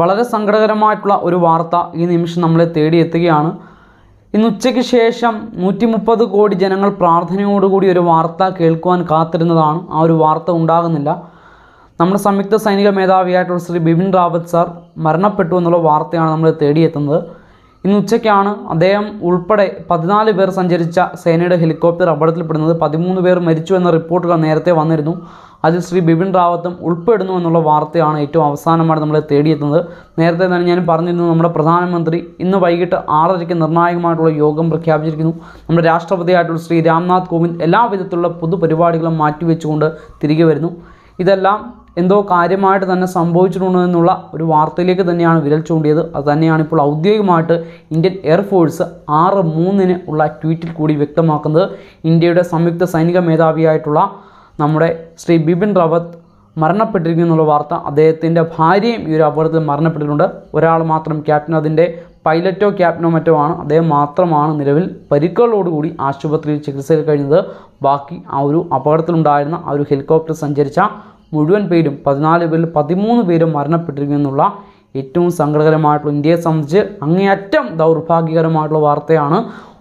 വളരെ സങ്കടകരമായിട്ടുള്ള ഒരു വാർത്ത ഈ നിമിഷം നമ്മളെ തേടിയെത്തുകയാണ് ഇന്ന് ഉച്ചയ്ക്ക് ശേഷം നൂറ്റി മുപ്പത് കോടി ജനങ്ങൾ പ്രാർത്ഥനയോടുകൂടി ഒരു വാർത്ത കേൾക്കുവാൻ കാത്തിരുന്നതാണ് ആ ഒരു വാർത്ത ഉണ്ടാകുന്നില്ല നമ്മുടെ സംയുക്ത സൈനിക മേധാവിയായിട്ടുള്ള ശ്രീ ബിപിൻ റാവത്ത് സാർ മരണപ്പെട്ടു എന്നുള്ള വാർത്തയാണ് നമ്മൾ തേടിയെത്തുന്നത് ഇന്ന് ഉച്ചയ്ക്കാണ് അദ്ദേഹം ഉൾപ്പെടെ പതിനാല് പേർ സഞ്ചരിച്ച സേനയുടെ ഹെലികോപ്റ്റർ അപകടത്തിൽപ്പെടുന്നത് പതിമൂന്ന് പേർ മരിച്ചു എന്ന റിപ്പോർട്ടുകൾ നേരത്തെ വന്നിരുന്നു അതിൽ ശ്രീ ബിപിൻ റാവത്തും ഉൾപ്പെടുന്നു എന്നുള്ള വാർത്തയാണ് ഏറ്റവും അവസാനമാണ് നമ്മൾ തേടിയെത്തുന്നത് നേരത്തെ തന്നെ ഞാൻ പറഞ്ഞിരുന്നു നമ്മുടെ പ്രധാനമന്ത്രി ഇന്ന് വൈകിട്ട് ആറരയ്ക്ക് നിർണായകമായിട്ടുള്ള യോഗം പ്രഖ്യാപിച്ചിരിക്കുന്നു നമ്മുടെ രാഷ്ട്രപതിയായിട്ടുള്ള ശ്രീ രാംനാഥ് കോവിന്ദ് എല്ലാവിധത്തിലുള്ള പൊതുപരിപാടികളും മാറ്റിവെച്ചുകൊണ്ട് തിരികെ വരുന്നു ഇതെല്ലാം എന്തോ കാര്യമായിട്ട് തന്നെ സംഭവിച്ചിട്ടുണ്ട് എന്നുള്ള ഒരു വാർത്തയിലേക്ക് തന്നെയാണ് വിരൽ ചൂണ്ടിയത് അത് തന്നെയാണ് ഇപ്പോൾ ഔദ്യോഗികമായിട്ട് ഇന്ത്യൻ എയർഫോഴ്സ് ആറ് മൂന്നിന് ഉള്ള ട്വീറ്റിൽ കൂടി വ്യക്തമാക്കുന്നത് ഇന്ത്യയുടെ സംയുക്ത സൈനിക മേധാവിയായിട്ടുള്ള നമ്മുടെ ശ്രീ ബിപിൻ റാവത്ത് മരണപ്പെട്ടിരിക്കുന്നു എന്നുള്ള വാർത്ത അദ്ദേഹത്തിൻ്റെ ഭാര്യയും ഈ ഒരു അപകടത്തിൽ മരണപ്പെട്ടിട്ടുണ്ട് ഒരാൾ മാത്രം ക്യാപ്റ്റൻ അതിൻ്റെ പൈലറ്റോ ക്യാപ്റ്റനോ മറ്റോ ആണ് അദ്ദേഹം മാത്രമാണ് നിലവിൽ പരിക്കുകളോടുകൂടി ആശുപത്രിയിൽ ചികിത്സയിൽ കഴിഞ്ഞത് ബാക്കി ആ ഒരു അപകടത്തിലുണ്ടായിരുന്ന ആ ഒരു ഹെലികോപ്റ്റർ സഞ്ചരിച്ച മുഴുവൻ പേരും പതിനാല് പേരിൽ പതിമൂന്ന് പേരും മരണപ്പെട്ടിരിക്കുന്നു എന്നുള്ള ഏറ്റവും സങ്കടകരമായിട്ടുള്ള ഇന്ത്യയെ സംബന്ധിച്ച് അങ്ങേയറ്റം ദൗർഭാഗ്യകരമായിട്ടുള്ള വാർത്തയാണ്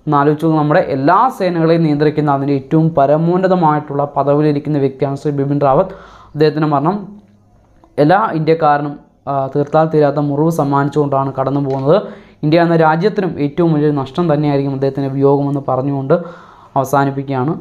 എന്നാലോചിച്ചു നമ്മുടെ എല്ലാ സേനകളെയും നിയന്ത്രിക്കുന്ന അതിൻ്റെ ഏറ്റവും പരമോന്നതമായിട്ടുള്ള പദവിയിലിരിക്കുന്ന വ്യക്തിയാണ് ശ്രീ ബിപിൻ റാവത്ത് അദ്ദേഹത്തിന് മരണം എല്ലാ ഇന്ത്യക്കാരനും തീർത്താൽ തീരാത്ത മുറിവ് സമ്മാനിച്ചുകൊണ്ടാണ് കടന്നു പോകുന്നത് ഇന്ത്യ എന്ന രാജ്യത്തിനും ഏറ്റവും വലിയൊരു നഷ്ടം തന്നെയായിരിക്കും അദ്ദേഹത്തിൻ്റെ വിയോഗമെന്ന് പറഞ്ഞുകൊണ്ട് അവസാനിപ്പിക്കുകയാണ്